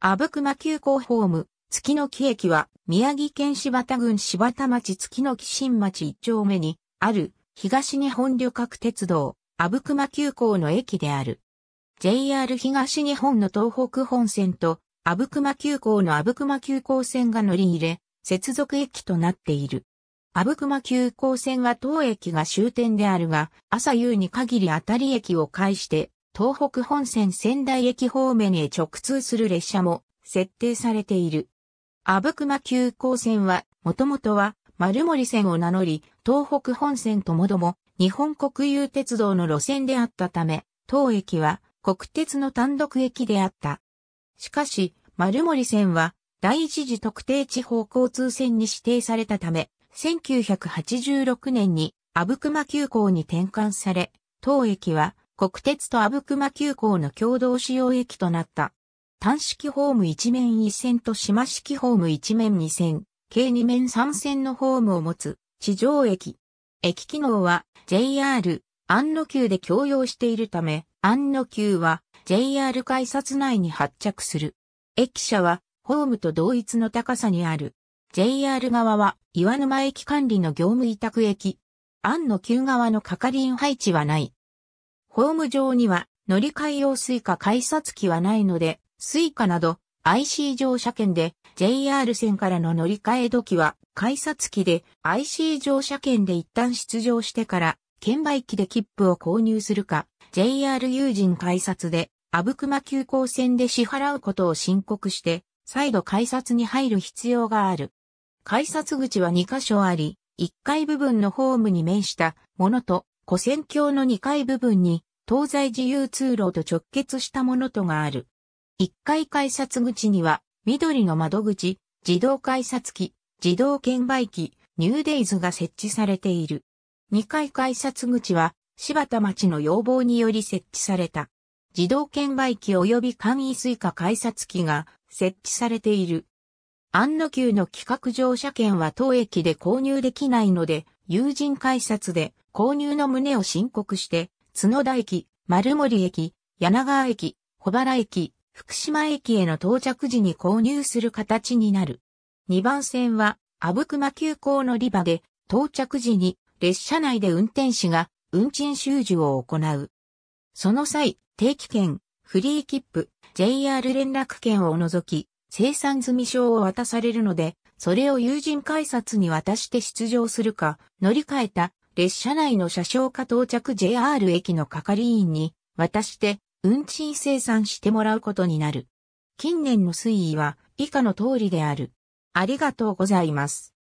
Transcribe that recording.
阿武隈急行ホーム、月の木駅は、宮城県柴田郡柴田町月の木新町一丁目に、ある、東日本旅客鉄道、阿武隈急行の駅である。JR 東日本の東北本線と、阿武隈急行の阿武隈急行線が乗り入れ、接続駅となっている。阿武隈急行線は当駅が終点であるが、朝夕に限り当たり駅を介して、東北本線仙台駅方面へ直通する列車も設定されている。阿武隈急行線は、もともとは丸森線を名乗り、東北本線ともども日本国有鉄道の路線であったため、当駅は国鉄の単独駅であった。しかし、丸森線は第一次特定地方交通線に指定されたため、1986年に阿武隈急行に転換され、当駅は国鉄と阿武隈急行の共同使用駅となった。単式ホーム1面1線と島式ホーム1面2線、計2面3線のホームを持つ地上駅。駅機能は JR 安野急で共用しているため、安野急は JR 改札内に発着する。駅舎はホームと同一の高さにある。JR 側は岩沼駅管理の業務委託駅。安野急側の係員配置はない。ホーム上には乗り換え用スイカ改札機はないので、スイカなど IC 乗車券で JR 線からの乗り換え時は改札機で IC 乗車券で一旦出場してから券売機で切符を購入するか JR 友人改札で阿武隈急行線で支払うことを申告して再度改札に入る必要がある。改札口は2箇所あり、1階部分のホームに面したものと、古線橋の2階部分に東西自由通路と直結したものとがある。1階改札口には、緑の窓口、自動改札機、自動券売機、ニューデイズが設置されている。2階改札口は、柴田町の要望により設置された。自動券売機及び簡易スイ改札機が設置されている。安野急の企画乗車券は当駅で購入できないので、友人改札で購入の旨を申告して角田駅、丸森駅、柳川駅、小原駅、福島駅への到着時に購入する形になる。2番線は、阿武隈急行のリ場で、到着時に列車内で運転士が運賃収受を行う。その際、定期券、フリー切符、JR 連絡券を除き、生産済証を渡されるので、それを友人改札に渡して出場するか、乗り換えた列車内の車掌か到着 JR 駅の係員に渡して運賃生産してもらうことになる。近年の推移は以下の通りである。ありがとうございます。